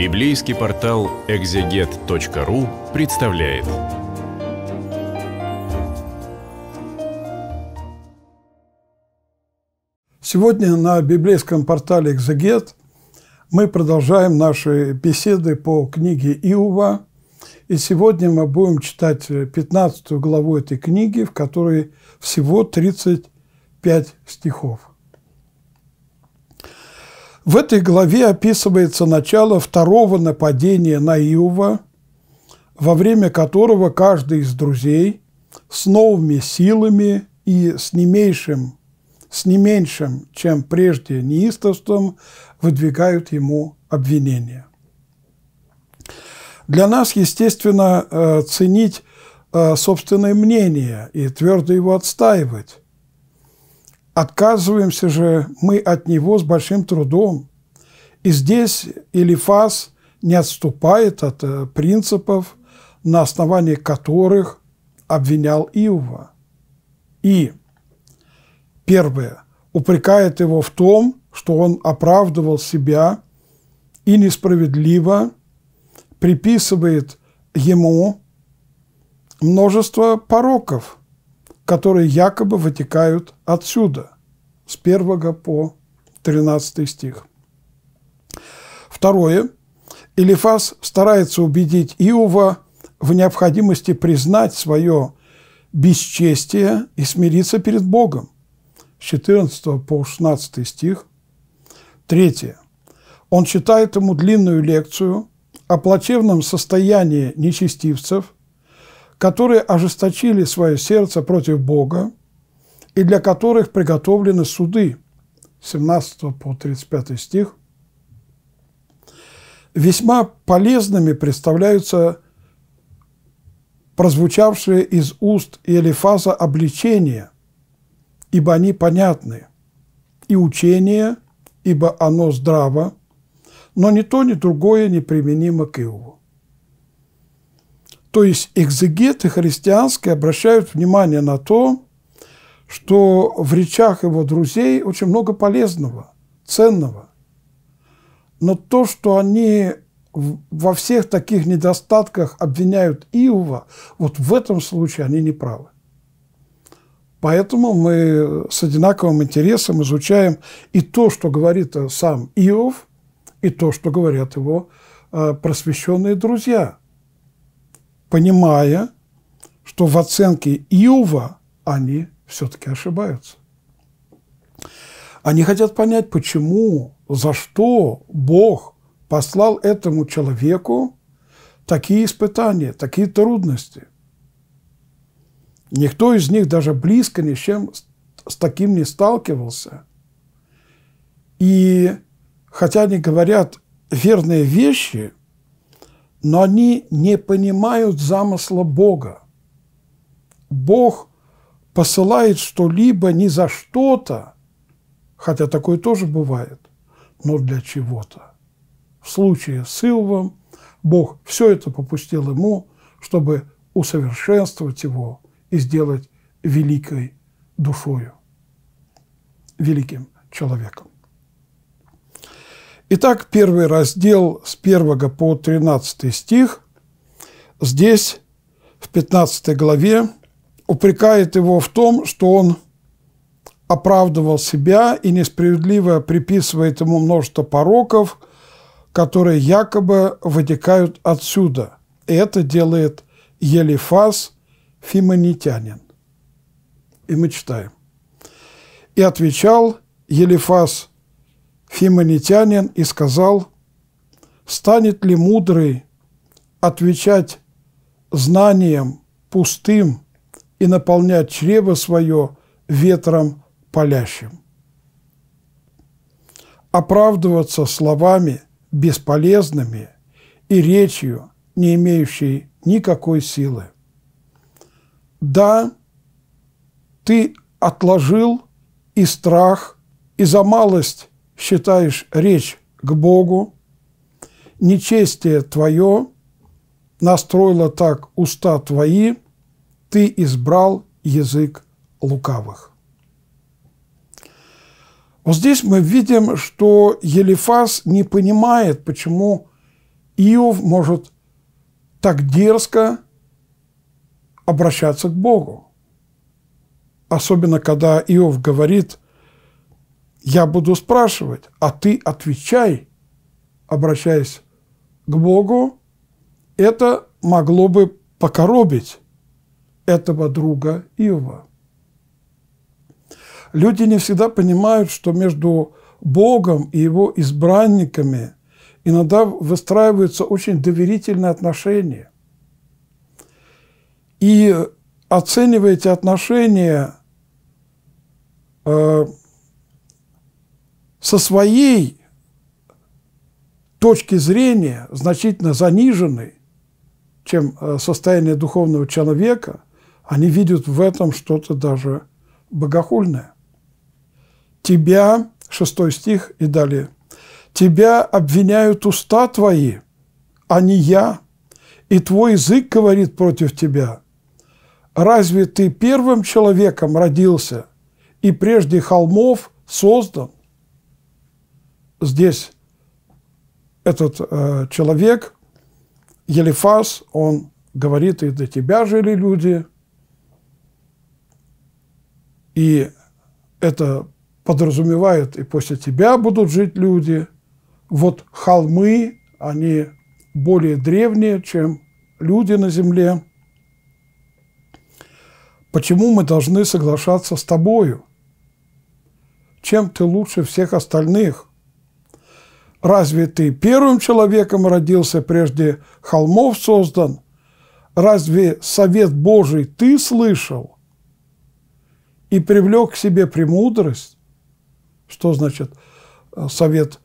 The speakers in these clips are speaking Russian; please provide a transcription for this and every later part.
Библейский портал экзегет.ру представляет. Сегодня на библейском портале «Экзегет» мы продолжаем наши беседы по книге Иова. И сегодня мы будем читать 15 главу этой книги, в которой всего 35 стихов. В этой главе описывается начало второго нападения на Иова, во время которого каждый из друзей с новыми силами и с не меньшим, с не меньшим, чем прежде неистовством, выдвигают ему обвинения. Для нас, естественно, э, ценить э, собственное мнение и твердо его отстаивать, Отказываемся же мы от него с большим трудом. И здесь Элифас не отступает от э, принципов, на основании которых обвинял Иова. И, первое, упрекает его в том, что он оправдывал себя и несправедливо приписывает ему множество пороков – которые якобы вытекают отсюда, с 1 по 13 стих. Второе. Илифас старается убедить Иова в необходимости признать свое бесчестие и смириться перед Богом. С 14 по 16 стих. Третье. Он читает ему длинную лекцию о плачевном состоянии нечестивцев – которые ожесточили свое сердце против Бога и для которых приготовлены суды. 17 по 35 стих. Весьма полезными представляются прозвучавшие из уст Елифаза обличения, ибо они понятны, и учение, ибо оно здраво, но ни то, ни другое не применимо к Иову. То есть экзегеты христианские обращают внимание на то, что в речах его друзей очень много полезного, ценного. Но то, что они во всех таких недостатках обвиняют Иова, вот в этом случае они не правы. Поэтому мы с одинаковым интересом изучаем и то, что говорит э, сам Иов, и то, что говорят его э, просвещенные друзья – понимая, что в оценке Иова они все-таки ошибаются. Они хотят понять, почему, за что Бог послал этому человеку такие испытания, такие трудности. Никто из них даже близко ни с чем с таким не сталкивался. И хотя они говорят верные вещи – но они не понимают замысла Бога. Бог посылает что-либо не за что-то, хотя такое тоже бывает, но для чего-то. В случае с Илвом Бог все это попустил ему, чтобы усовершенствовать его и сделать великой душою, великим человеком. Итак, первый раздел с 1 по 13 стих. Здесь, в 15 главе, упрекает его в том, что он оправдывал себя и несправедливо приписывает ему множество пороков, которые якобы вытекают отсюда. И это делает Елифас, фимонитянин. И мы читаем. «И отвечал Елифас фимонитянин и сказал, «Станет ли мудрый отвечать знанием пустым и наполнять чрево свое ветром палящим?» Оправдываться словами бесполезными и речью, не имеющей никакой силы. Да, ты отложил и страх, и за малость считаешь речь к Богу, нечестие твое настроило так уста твои, ты избрал язык лукавых. Вот здесь мы видим, что Елифас не понимает, почему Иов может так дерзко обращаться к Богу. Особенно, когда Иов говорит – я буду спрашивать, а ты отвечай, обращаясь к Богу. Это могло бы покоробить этого друга Иова. Люди не всегда понимают, что между Богом и его избранниками иногда выстраиваются очень доверительные отношения. И оценивая эти отношения э, – со своей точки зрения значительно заниженной, чем э, состояние духовного человека, они видят в этом что-то даже богохульное. Тебя, шестой стих и далее, тебя обвиняют уста твои, а не я, и твой язык говорит против тебя. Разве ты первым человеком родился и прежде холмов создан? здесь этот э, человек, Елифас, он говорит, и до тебя жили люди, и это подразумевает, и после тебя будут жить люди. Вот холмы, они более древние, чем люди на земле. Почему мы должны соглашаться с тобою? Чем ты лучше всех остальных? Разве ты первым человеком родился, прежде холмов создан? Разве совет Божий ты слышал и привлек к себе премудрость? Что значит э, совет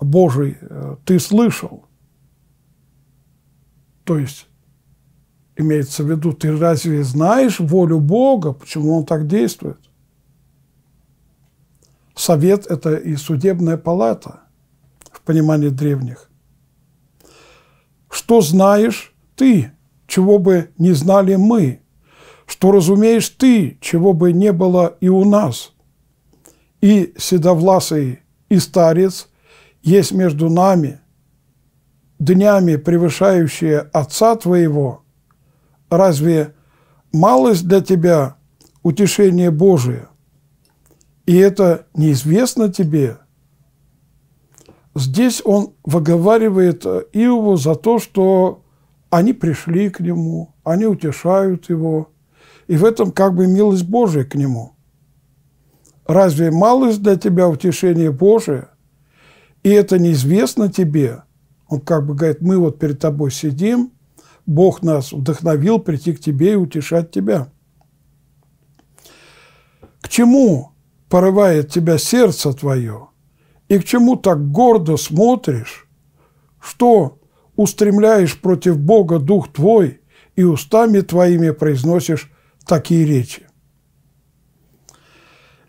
Божий э, ты слышал? То есть имеется в виду, ты разве знаешь волю Бога, почему Он так действует? Совет – это и судебная палата понимании древних. Что знаешь ты, чего бы не знали мы? Что разумеешь ты, чего бы не было и у нас? И седовласый, и старец есть между нами, днями превышающие отца твоего. Разве малость для тебя утешение Божие? И это неизвестно тебе – здесь он выговаривает э, Иову за то, что они пришли к нему, они утешают его, и в этом как бы милость Божия к нему. Разве малость для тебя утешение Божие, и это неизвестно тебе? Он как бы говорит, мы вот перед тобой сидим, Бог нас вдохновил прийти к тебе и утешать тебя. К чему порывает тебя сердце твое – и к чему так гордо смотришь, что устремляешь против Бога дух твой и устами твоими произносишь такие речи.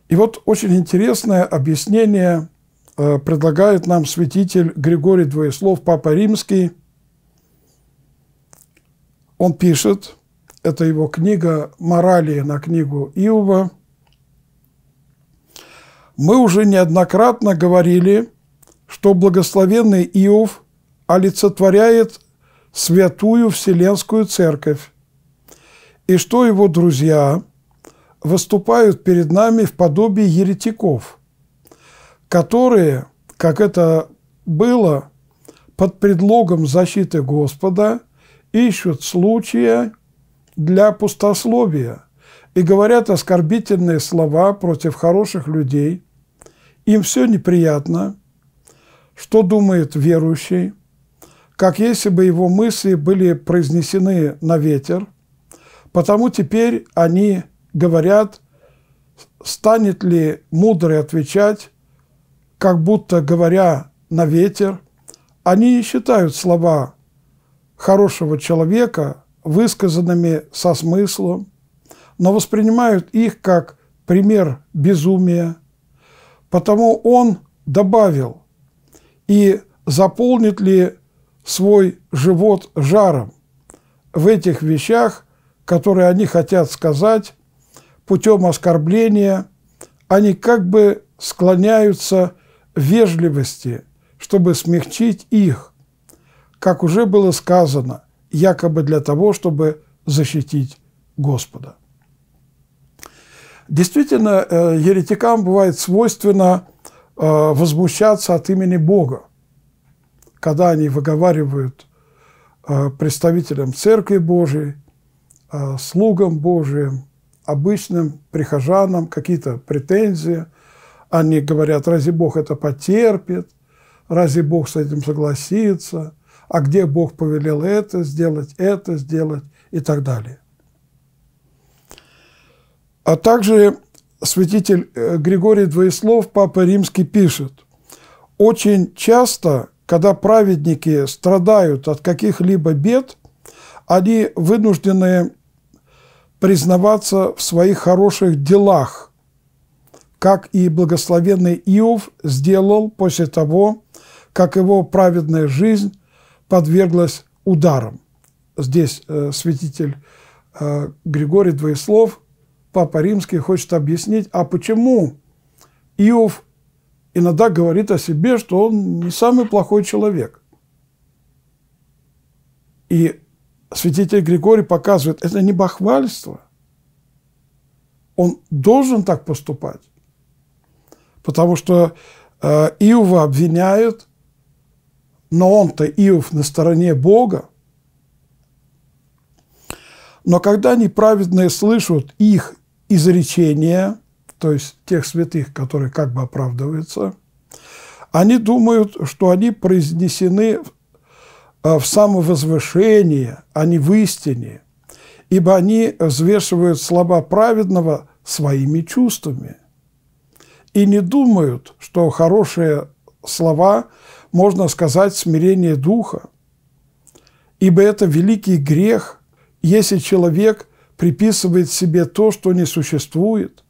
И вот очень интересное объяснение э, предлагает нам святитель Григорий Двоеслов, Папа Римский. Он пишет, это его книга «Морали на книгу Иова», мы уже неоднократно говорили, что благословенный Иов олицетворяет святую Вселенскую Церковь, и что его друзья выступают перед нами в подобии еретиков, которые, как это было, под предлогом защиты Господа ищут случая для пустословия – и говорят оскорбительные слова против хороших людей, им все неприятно, что думает верующий, как если бы его мысли были произнесены на ветер, потому теперь они говорят, станет ли мудрый отвечать, как будто говоря на ветер, они не считают слова хорошего человека высказанными со смыслом, но воспринимают их как пример безумия. Потому он добавил, и заполнит ли свой живот жаром в этих вещах, которые они хотят сказать путем оскорбления, они как бы склоняются вежливости, чтобы смягчить их, как уже было сказано, якобы для того, чтобы защитить Господа. Действительно, э, еретикам бывает свойственно э, возмущаться от имени Бога, когда они выговаривают э, представителям Церкви Божией, слугам Божиим, обычным прихожанам какие-то претензии. Они говорят, разве Бог это потерпит, разве Бог с этим согласится, а где Бог повелел это сделать, это сделать и так далее. А также святитель э, Григорий Двоеслов, Папа Римский, пишет, «Очень часто, когда праведники страдают от каких-либо бед, они вынуждены признаваться в своих хороших делах, как и благословенный Иов сделал после того, как его праведная жизнь подверглась ударам». Здесь э, святитель э, Григорий Двоеслов – Папа Римский хочет объяснить, а почему Иов иногда говорит о себе, что он не самый плохой человек. И святитель Григорий показывает, это не бахвальство. Он должен так поступать. Потому что э, Иова обвиняют, но он-то Иов на стороне Бога. Но когда неправедные слышат их изречения, то есть тех святых, которые как бы оправдываются, они думают, что они произнесены э, в самовозвышении, а не в истине, ибо они взвешивают слова праведного своими чувствами и не думают, что хорошие слова можно сказать смирение духа, ибо это великий грех, если человек – приписывает себе то, что не существует.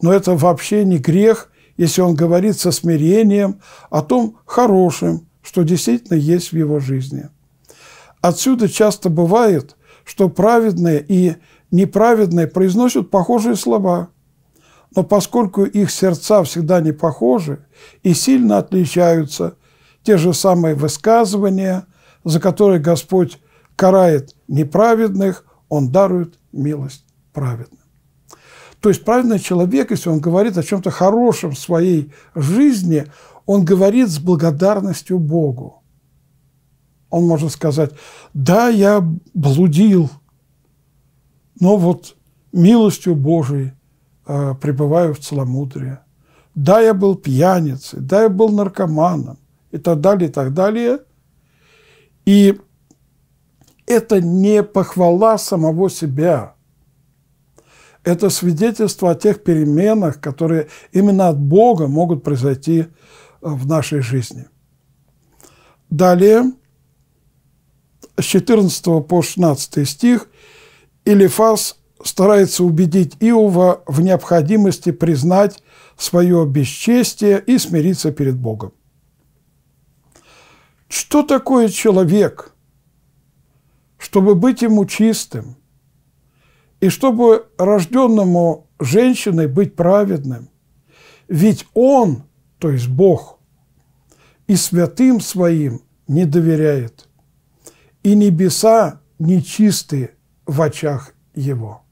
Но это вообще не грех, если он говорит со смирением о том хорошем, что действительно есть в его жизни. Отсюда часто бывает, что праведные и неправедные произносят похожие слова, но поскольку их сердца всегда не похожи и сильно отличаются, те же самые высказывания, за которые Господь карает неправедных, он дарует милость праведным. То есть праведный человек, если он говорит о чем-то хорошем в своей жизни, он говорит с благодарностью Богу. Он может сказать, да, я блудил, но вот милостью Божией э, пребываю в целомудрии. Да, я был пьяницей, да, я был наркоманом и так далее, и так далее. И это не похвала самого себя. Это свидетельство о тех переменах, которые именно от Бога могут произойти э, в нашей жизни. Далее, с 14 по 16 стих, Илифас старается убедить Иова в необходимости признать свое бесчестие и смириться перед Богом. Что такое человек – чтобы быть ему чистым, и чтобы рожденному женщиной быть праведным. Ведь он, то есть Бог, и святым своим не доверяет, и небеса нечисты в очах его.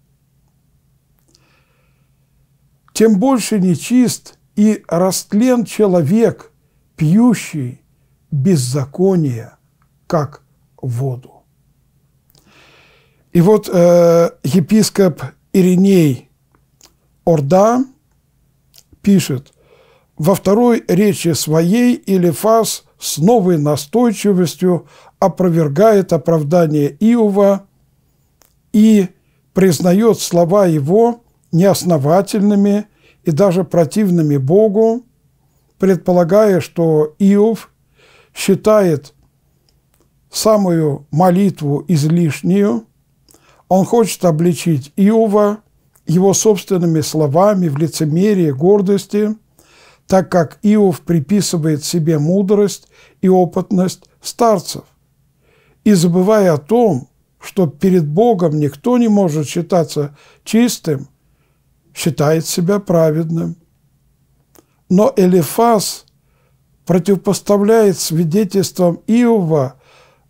Тем больше нечист и растлен человек, пьющий беззаконие, как воду. И вот э, епископ Ириней Орда пишет, во второй речи своей Илифас с новой настойчивостью опровергает оправдание Иова и признает слова его неосновательными и даже противными Богу, предполагая, что Иов считает самую молитву излишнюю, он хочет обличить Иова его собственными словами в лицемерии, гордости, так как Иов приписывает себе мудрость и опытность старцев. И забывая о том, что перед Богом никто не может считаться чистым, считает себя праведным. Но Элифаз противопоставляет свидетельствам Иова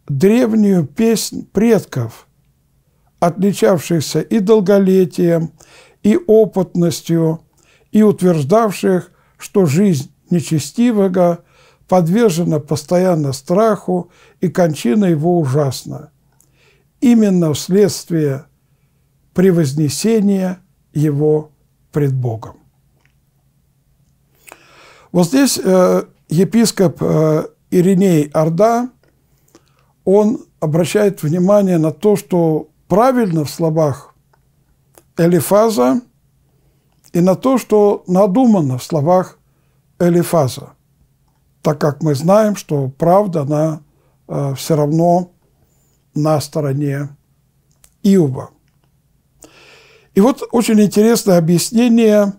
древнюю песнь предков, отличавшихся и долголетием, и опытностью, и утверждавших, что жизнь нечестивого подвержена постоянно страху, и кончина его ужасна. Именно вследствие превознесения его пред Богом. Вот здесь э, епископ э, Ириней Орда, он обращает внимание на то, что правильно в словах Элифаза и на то, что надумано в словах Элифаза, так как мы знаем, что правда, она э, все равно на стороне Иова. И вот очень интересное объяснение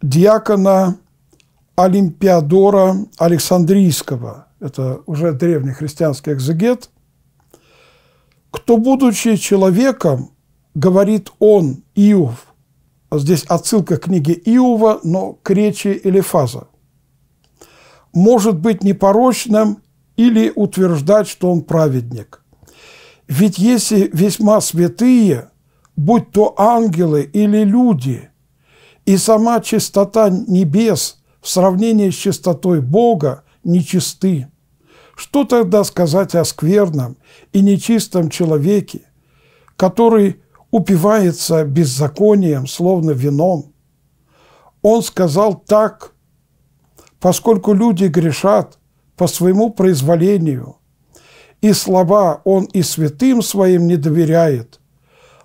диакона Олимпиадора Александрийского, это уже древний христианский экзегет – кто, будучи человеком, говорит он, Иов. А здесь отсылка к книге Иова, но к речи Элифаза. Может быть непорочным или утверждать, что он праведник. Ведь если весьма святые, будь то ангелы или люди, и сама чистота небес в сравнении с чистотой Бога нечисты – что тогда сказать о скверном и нечистом человеке, который упивается беззаконием, словно вином? Он сказал так, поскольку люди грешат по своему произволению, и слова он и святым своим не доверяет,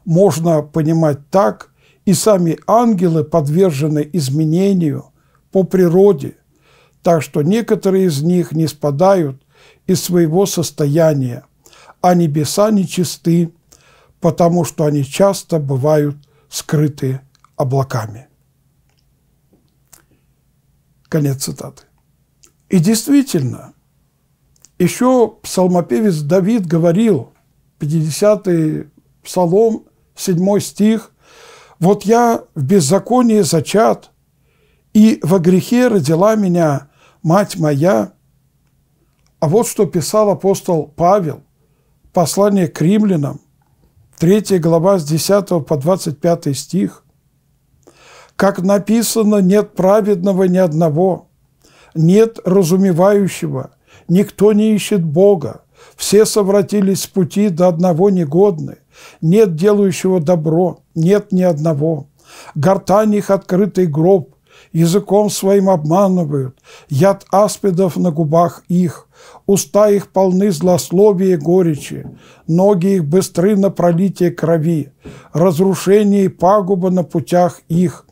можно понимать так, и сами ангелы подвержены изменению по природе, так что некоторые из них не спадают из своего состояния, а небеса нечисты, потому что они часто бывают скрыты облаками. Конец цитаты. И действительно, еще псалмопевец Давид говорил, 50-й псалом, 7 стих, «Вот я в беззаконии зачат, и во грехе родила меня мать моя, а вот что писал апостол Павел, послание к римлянам, 3 глава с 10 по 25 стих. «Как написано, нет праведного ни одного, нет разумевающего, никто не ищет Бога, все совратились с пути до одного негодны, нет делающего добро, нет ни одного. Гортань их открытый гроб, языком своим обманывают, яд аспидов на губах их, уста их полны злословия и горечи, ноги их быстры на пролитие крови, разрушение и пагуба на путях их.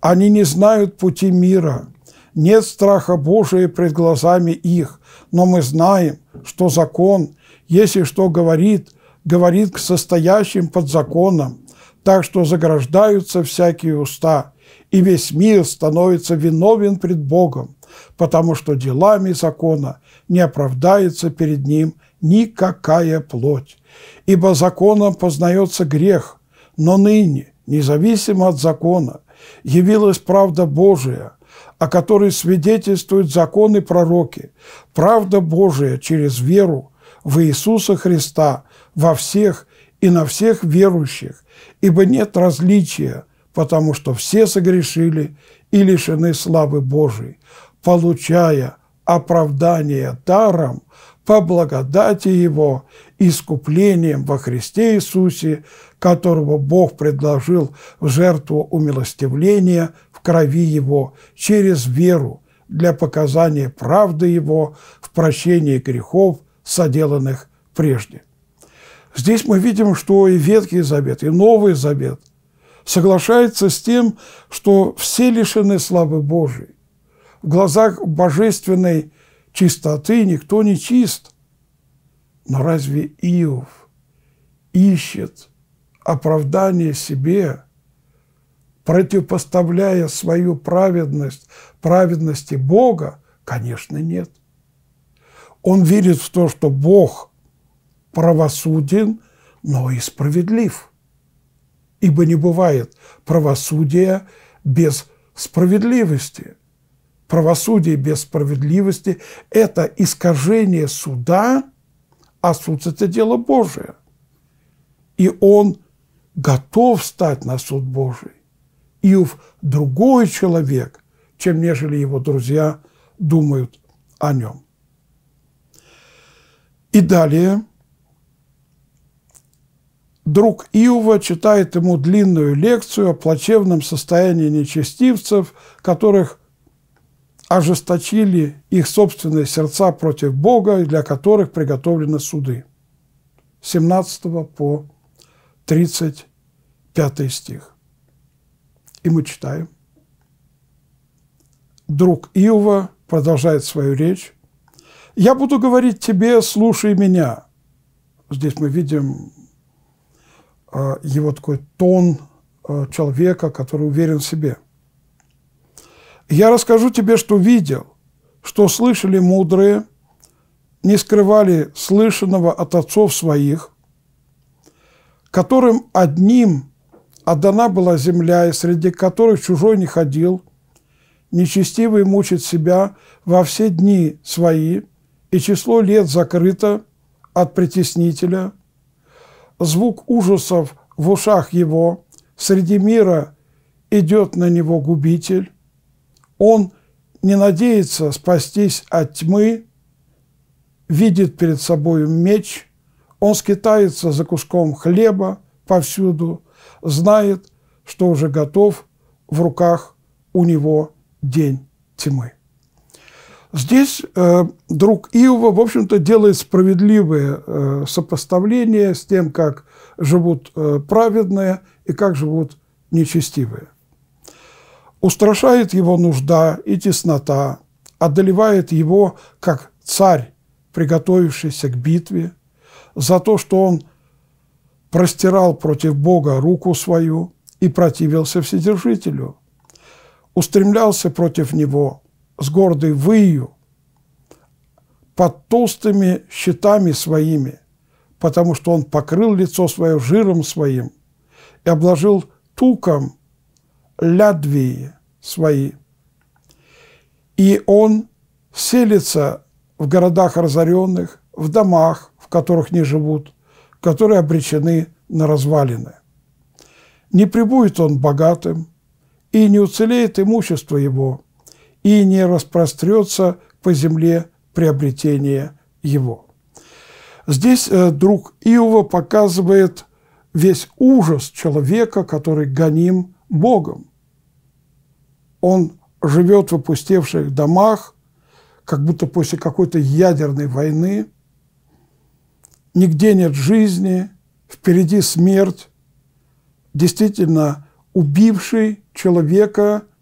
Они не знают пути мира, нет страха Божия пред глазами их, но мы знаем, что закон, если что говорит, говорит к состоящим под законом, так что заграждаются всякие уста – и весь мир становится виновен пред Богом, потому что делами закона не оправдается перед ним никакая плоть. Ибо законом познается грех, но ныне, независимо от закона, явилась правда Божия, о которой свидетельствуют законы пророки, правда Божия через веру в Иисуса Христа во всех и на всех верующих, ибо нет различия, потому что все согрешили и лишены славы Божией, получая оправдание даром по благодати Его, искуплением во Христе Иисусе, которого Бог предложил в жертву умилостивления в крови Его через веру для показания правды Его в прощении грехов, соделанных прежде. Здесь мы видим, что и Ветхий Завет, и Новый Завет – соглашается с тем, что все лишены славы Божией. В глазах божественной чистоты никто не чист. Но разве Иов ищет оправдание себе, противопоставляя свою праведность праведности Бога? Конечно, нет. Он верит в то, что Бог правосуден, но и справедлив – ибо не бывает правосудия без справедливости. Правосудие без справедливости – это искажение суда, а суд – это дело Божие. И он готов стать на суд Божий. И Иов – другой человек, чем нежели его друзья думают о нем. И далее – друг Иова читает ему длинную лекцию о плачевном состоянии нечестивцев, которых ожесточили их собственные сердца против Бога и для которых приготовлены суды. 17 по 35 стих. И мы читаем. Друг Иова продолжает свою речь. «Я буду говорить тебе, слушай меня». Здесь мы видим а, его такой тон а, человека, который уверен в себе. Я расскажу тебе, что видел, что слышали мудрые, не скрывали слышанного от отцов своих, которым одним отдана была земля, и среди которых чужой не ходил, нечестивый мучит себя во все дни свои, и число лет закрыто от притеснителя – звук ужасов в ушах его, среди мира идет на него губитель, он не надеется спастись от тьмы, видит перед собой меч, он скитается за куском хлеба повсюду, знает, что уже готов в руках у него день тьмы. Здесь э, друг Иова, в общем-то, делает справедливые э, сопоставления с тем, как живут э, праведные и как живут нечестивые. Устрашает его нужда и теснота, одолевает его как царь, приготовившийся к битве, за то, что он простирал против Бога руку свою и противился Вседержителю, устремлялся против Него, с гордой выю под толстыми щитами своими, потому что он покрыл лицо свое жиром своим и обложил туком лядвии свои. И он селится в городах разоренных, в домах, в которых не живут, которые обречены на развалины. Не прибудет он богатым, и не уцелеет имущество его – и не распрострется по земле приобретение его. Здесь э, друг Иова показывает весь ужас человека, который гоним Богом. Он живет в опустевших домах, как будто после какой-то ядерной войны. Нигде нет жизни, впереди смерть. Действительно, убивший человека –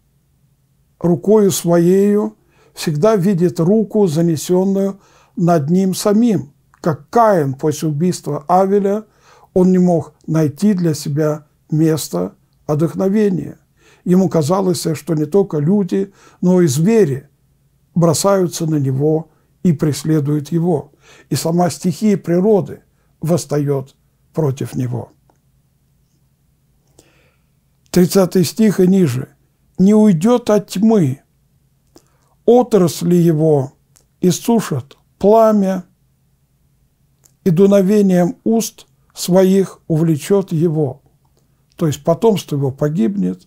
рукою своею всегда видит руку, занесенную над ним самим. Как Каин после убийства Авеля, он не мог найти для себя места, отдохновения. Ему казалось, что не только люди, но и звери бросаются на него и преследуют его. И сама стихия природы восстает против него. 30 стих и ниже не уйдет от тьмы. Отрасли его иссушат пламя, и дуновением уст своих увлечет его. То есть потомство его погибнет,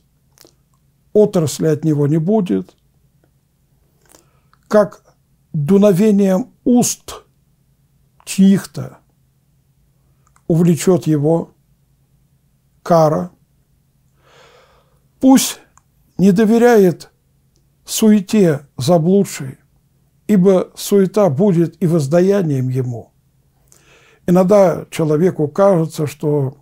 отрасли от него не будет. Как дуновением уст чьих-то увлечет его кара. Пусть не доверяет суете заблудшей, ибо суета будет и воздаянием ему. Иногда человеку кажется, что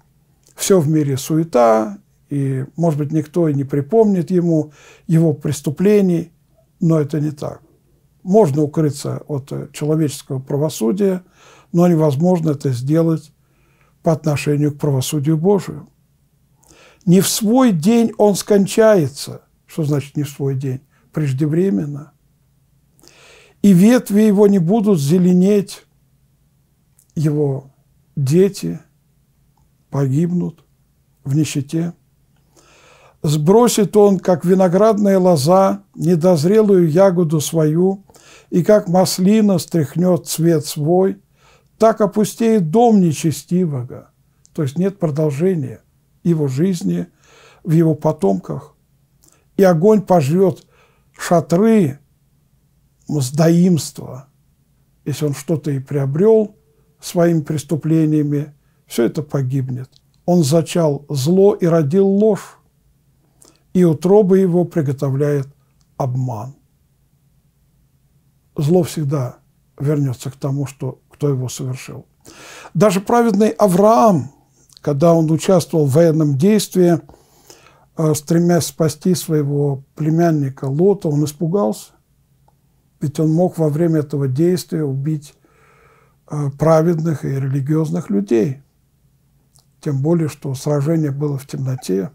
все в мире суета, и, может быть, никто и не припомнит ему его преступлений, но это не так. Можно укрыться от человеческого правосудия, но невозможно это сделать по отношению к правосудию Божию. Не в свой день он скончается – что значит не в свой день? Преждевременно. И ветви его не будут зеленеть, его дети погибнут в нищете. Сбросит он, как виноградная лоза, недозрелую ягоду свою, и как маслина стряхнет цвет свой, так опустеет дом нечестивого. То есть нет продолжения его жизни в его потомках и огонь пожрет шатры мздоимства. Если он что-то и приобрел своими преступлениями, все это погибнет. Он зачал зло и родил ложь, и утроба его приготовляет обман. Зло всегда вернется к тому, что, кто его совершил. Даже праведный Авраам, когда он участвовал в военном действии – а, стремясь спасти своего племянника Лота, он испугался, ведь он мог во время этого действия убить а, праведных и религиозных людей. Тем более, что сражение было в темноте.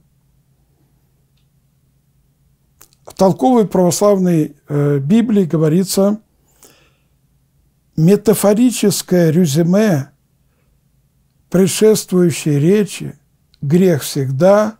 В толковой православной э, Библии говорится, метафорическое резюме предшествующей речи «Грех всегда»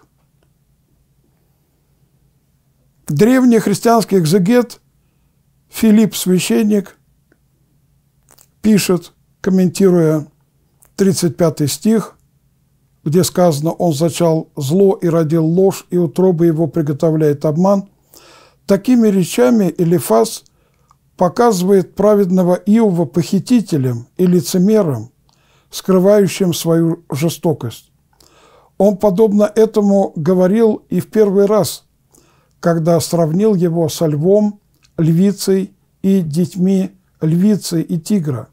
Древний христианский экзегет Филипп Священник пишет, комментируя 35 стих, где сказано «Он зачал зло и родил ложь, и утробы его приготовляет обман», такими речами Элифас показывает праведного Иова похитителем и лицемером, скрывающим свою жестокость. Он подобно этому говорил и в первый раз – когда сравнил его со львом, львицей и детьми львицы и тигра.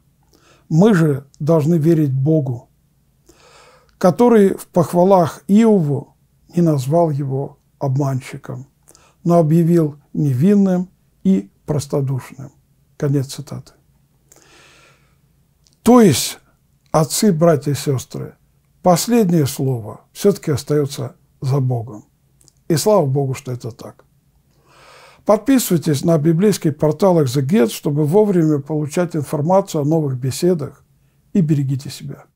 Мы же должны верить Богу, который в похвалах Иову не назвал его обманщиком, но объявил невинным и простодушным. Конец цитаты. То есть, отцы, братья и сестры, последнее слово все-таки остается за Богом. И слава Богу, что это так. Подписывайтесь на библейский портал «Экзегет», чтобы вовремя получать информацию о новых беседах и берегите себя.